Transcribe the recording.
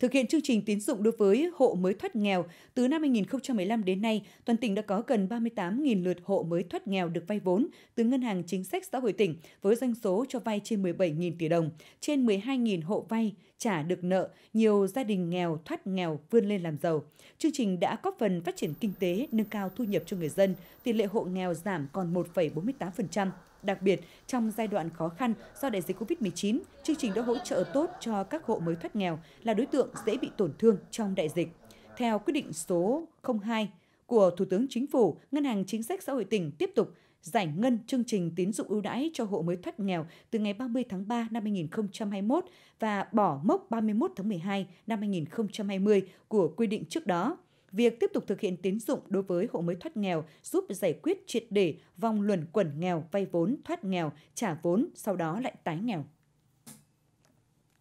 Thực hiện chương trình tín dụng đối với hộ mới thoát nghèo, từ năm 2015 đến nay, toàn tỉnh đã có gần 38.000 lượt hộ mới thoát nghèo được vay vốn từ Ngân hàng Chính sách Xã hội tỉnh với doanh số cho vay trên 17.000 tỷ đồng, trên 12.000 hộ vay trả được nợ, nhiều gia đình nghèo thoát nghèo vươn lên làm giàu. Chương trình đã góp phần phát triển kinh tế, nâng cao thu nhập cho người dân, tỷ lệ hộ nghèo giảm còn 1,48%. Đặc biệt, trong giai đoạn khó khăn do đại dịch COVID-19, chương trình đã hỗ trợ tốt cho các hộ mới thoát nghèo là đối tượng dễ bị tổn thương trong đại dịch. Theo quyết định số 02 của Thủ tướng Chính phủ, Ngân hàng Chính sách Xã hội tỉnh tiếp tục giải ngân chương trình tín dụng ưu đãi cho hộ mới thoát nghèo từ ngày 30 tháng 3 năm 2021 và bỏ mốc 31 tháng 12 năm 2020 của quy định trước đó việc tiếp tục thực hiện tín dụng đối với hộ mới thoát nghèo giúp giải quyết triệt để vòng luẩn quẩn nghèo vay vốn thoát nghèo trả vốn sau đó lại tái nghèo